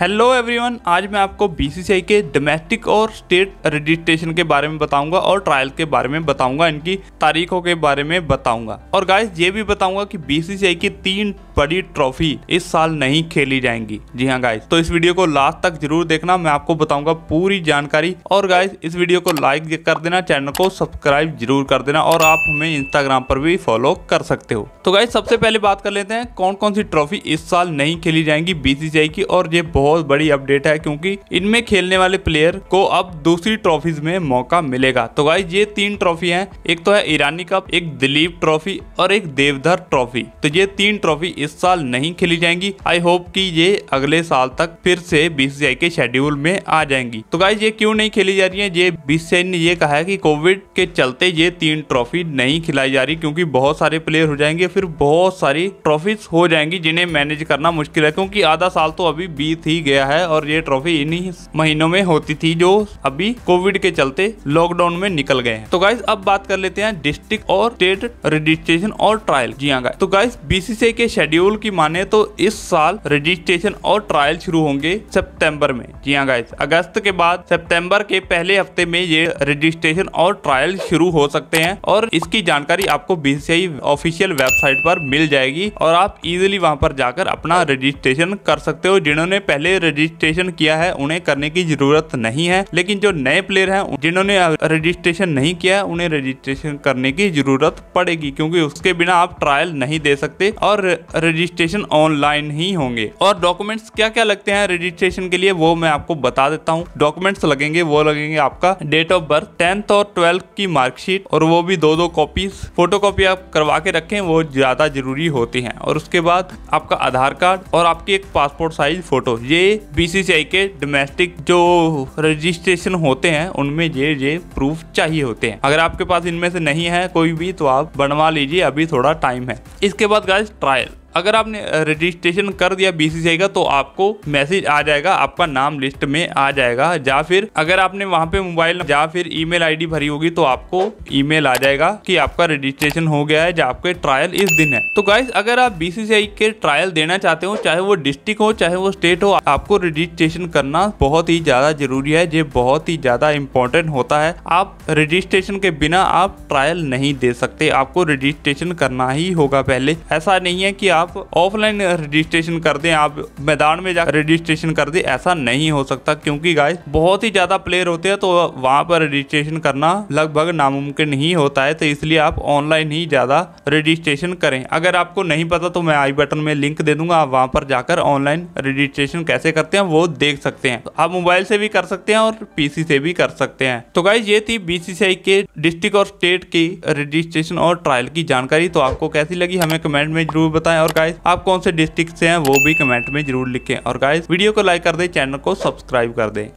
hello everyone आज मैं आपको बीसीसीआई के डोमेस्टिक और स्टेट रजिस्ट्रेशन के बारे में बताऊंगा और ट्रायल के बारे में बताऊंगा इनकी तारीखों के बारे में बताऊंगा और गाइस ये भी बताऊंगा कि बीसीसीआई की तीन बड़ी ट्रॉफी इस साल नहीं खेली जाएंगी जी हाँ गाइस तो इस वीडियो को लास्ट तक जरूर देखना मैं आपको बताऊंगा पूरी जानकारी और गाइज इस वीडियो को लाइक कर देना चैनल को सब्सक्राइब जरूर कर देना और आप हमें इंस्टाग्राम पर भी फॉलो कर सकते हो तो गाइज सबसे पहले बात कर लेते हैं कौन कौन सी ट्रॉफी इस साल नहीं खेली जाएंगी बीसीसीआई की और ये बहुत बहुत बड़ी अपडेट है क्योंकि इनमें खेलने वाले प्लेयर को अब दूसरी ट्रॉफीज में मौका मिलेगा तो गाइज ये तीन ट्रॉफी है एक तो है ईरानी कप एक दिलीप ट्रॉफी और एक देवधर ट्रॉफी तो ये तीन ट्रॉफी इस साल नहीं खेली जाएंगी आई होप की ये अगले साल तक फिर से बीसीआई के शेड्यूल में आ जाएंगी तो गाइज ये क्यों नहीं खेली जा रही है ये बीसीआई ने ये कहा है कि कोविड के चलते ये तीन ट्रॉफी नहीं खिलाई जा रही क्योंकि बहुत सारे प्लेयर हो जाएंगे फिर बहुत सारी ट्रॉफीज हो जाएंगी जिन्हें मैनेज करना मुश्किल है क्योंकि आधा साल तो अभी बीत ही ही गया है और ये ट्रॉफी इन्हीं महीनों में होती थी जो अभी कोविड के चलते लॉकडाउन में निकल गए हैं तो गाइस अब बात कर लेते हैं डिस्ट्रिक्ट और स्टेट रजिस्ट्रेशन और ट्रायल जी हाँ तो गाइस बीसीसीआई के शेड्यूल की माने तो इस साल रजिस्ट्रेशन और ट्रायल शुरू होंगे सेप्टेम्बर में जी हाँ गाइज अगस्त के बाद सेप्टेम्बर के पहले हफ्ते में ये रजिस्ट्रेशन और ट्रायल शुरू हो सकते हैं और इसकी जानकारी आपको बीसीसीआई ऑफिशियल वेबसाइट पर मिल जाएगी और आप इजिली वहां पर जाकर अपना रजिस्ट्रेशन कर सकते हो जिन्होंने पहले पहले रजिस्ट्रेशन किया है उन्हें करने की जरूरत नहीं है लेकिन जो नए प्लेयर हैं जिन्होंने रजिस्ट्रेशन नहीं किया है उन्हें रजिस्ट्रेशन करने की जरूरत पड़ेगी क्योंकि उसके बिना आप ट्रायल नहीं दे सकते और रजिस्ट्रेशन ऑनलाइन ही होंगे और डॉक्यूमेंट्स क्या क्या लगते हैं रजिस्ट्रेशन के लिए वो मैं आपको बता देता हूँ डॉक्यूमेंट्स लगेंगे वो लगेंगे आपका डेट ऑफ बर्थ टेंथ और ट्वेल्थ की मार्कशीट और वो भी दो दो कॉपी फोटो कॉपी आप करवा के रखें वो ज्यादा जरूरी होती है और उसके बाद आपका आधार कार्ड और आपकी एक पासपोर्ट साइज फोटो ये ये बीसीसीआई के डोमेस्टिक जो रजिस्ट्रेशन होते हैं उनमें ये ये प्रूफ चाहिए होते हैं अगर आपके पास इनमें से नहीं है कोई भी तो आप बनवा लीजिए अभी थोड़ा टाइम है इसके बाद गाइस ट्रायल अगर आपने रजिस्ट्रेशन कर दिया बीसीसीआई का तो आपको मैसेज आ जाएगा आपका नाम लिस्ट में आ जाएगा या फिर अगर आपने वहाँ पे मोबाइल या फिर ईमेल आईडी भरी होगी तो आपको ईमेल आ जाएगा कि आपका रजिस्ट्रेशन हो गया है या आपके ट्रायल इस दिन है तो गाइस अगर आप बीसीसीआई के ट्रायल देना चाहते हो चाहे वो डिस्ट्रिक्ट हो चाहे वो स्टेट हो आपको रजिस्ट्रेशन करना बहुत ही ज्यादा जरूरी है ये बहुत ही ज्यादा इंपॉर्टेंट होता है आप रजिस्ट्रेशन के बिना आप ट्रायल नहीं दे सकते आपको रजिस्ट्रेशन करना ही होगा पहले ऐसा नहीं है कि आप आप ऑफलाइन रजिस्ट्रेशन कर दें आप मैदान में जाकर रजिस्ट्रेशन कर दें ऐसा नहीं हो सकता क्योंकि गाइस बहुत ही ज़्यादा प्लेयर होते हैं तो वहाँ पर रजिस्ट्रेशन करना लगभग नामुमकिन ही होता है तो इसलिए आप ऑनलाइन ही ज़्यादा रजिस्ट्रेशन करें अगर आपको नहीं पता तो मैं आई बटन में लिंक दे दूंगा आप वहाँ पर जाकर ऑनलाइन रजिस्ट्रेशन कैसे करते हैं वो देख सकते हैं आप मोबाइल से भी कर सकते हैं और पीसी से भी कर सकते हैं तो गाइज ये थी बीसीसीआई के डिस्ट्रिक्ट और स्टेट की रजिस्ट्रेशन और ट्रायल की जानकारी तो आपको कैसी लगी हमें कमेंट में जरूर बताएं और गाइज आप कौन से डिस्ट्रिक्ट से हैं वो भी कमेंट में जरूर लिखें और गाइज वीडियो को लाइक कर दे चैनल को सब्सक्राइब कर दे